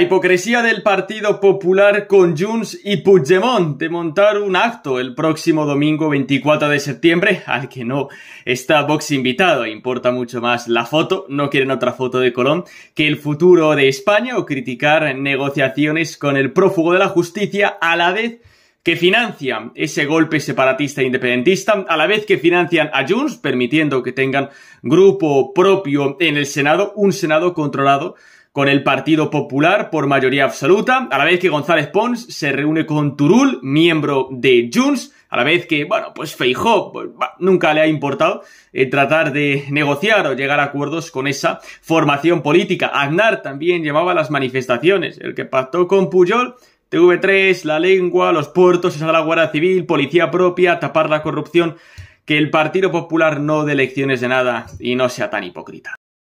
hipocresía del Partido Popular con Junts y Puigdemont de montar un acto el próximo domingo 24 de septiembre al que no está Vox invitado. Importa mucho más la foto, no quieren otra foto de Colón, que el futuro de España o criticar negociaciones con el prófugo de la justicia a la vez que financian ese golpe separatista e independentista, a la vez que financian a Junts, permitiendo que tengan grupo propio en el Senado, un Senado controlado con el Partido Popular por mayoría absoluta, a la vez que González Pons se reúne con Turul, miembro de Junts, a la vez que, bueno, pues Feijó pues, nunca le ha importado eh, tratar de negociar o llegar a acuerdos con esa formación política. Aznar también llevaba las manifestaciones, el que pactó con Puyol TV3, la lengua, los puertos, esa la Guardia Civil, policía propia, tapar la corrupción, que el Partido Popular no dé lecciones de nada y no sea tan hipócrita.